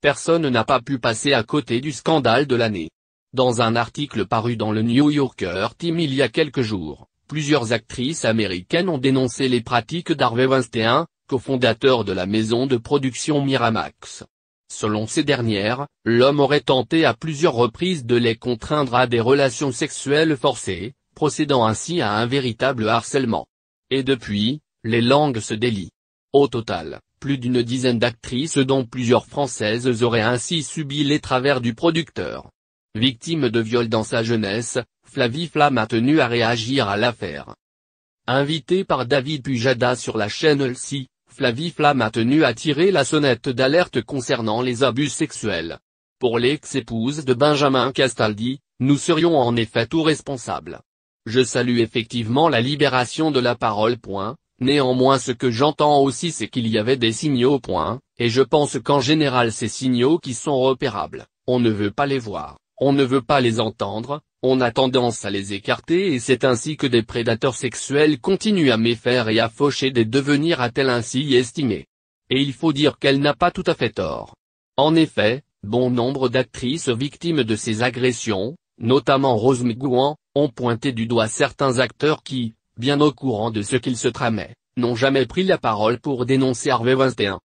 personne n'a pas pu passer à côté du scandale de l'année. Dans un article paru dans le New Yorker Team il y a quelques jours, plusieurs actrices américaines ont dénoncé les pratiques d'Harvey Weinstein, cofondateur de la maison de production Miramax. Selon ces dernières, l'homme aurait tenté à plusieurs reprises de les contraindre à des relations sexuelles forcées, procédant ainsi à un véritable harcèlement. Et depuis, les langues se délient. Au total, plus d'une dizaine d'actrices dont plusieurs françaises auraient ainsi subi les travers du producteur. Victime de viol dans sa jeunesse, Flavie Flamme a tenu à réagir à l'affaire. Invitée par David Pujada sur la chaîne LCI, Flavie Flamme a tenu à tirer la sonnette d'alerte concernant les abus sexuels. Pour l'ex-épouse de Benjamin Castaldi, nous serions en effet tout responsables. Je salue effectivement la libération de la parole. Néanmoins ce que j'entends aussi c'est qu'il y avait des signaux point, et je pense qu'en général ces signaux qui sont repérables, on ne veut pas les voir, on ne veut pas les entendre, on a tendance à les écarter et c'est ainsi que des prédateurs sexuels continuent à méfaire et à faucher des devenirs à t elle ainsi estimé. Et il faut dire qu'elle n'a pas tout à fait tort. En effet, bon nombre d'actrices victimes de ces agressions, notamment Rose McGowan, ont pointé du doigt certains acteurs qui, bien au courant de ce qu'ils se tramait, n'ont jamais pris la parole pour dénoncer Harvey Weinstein.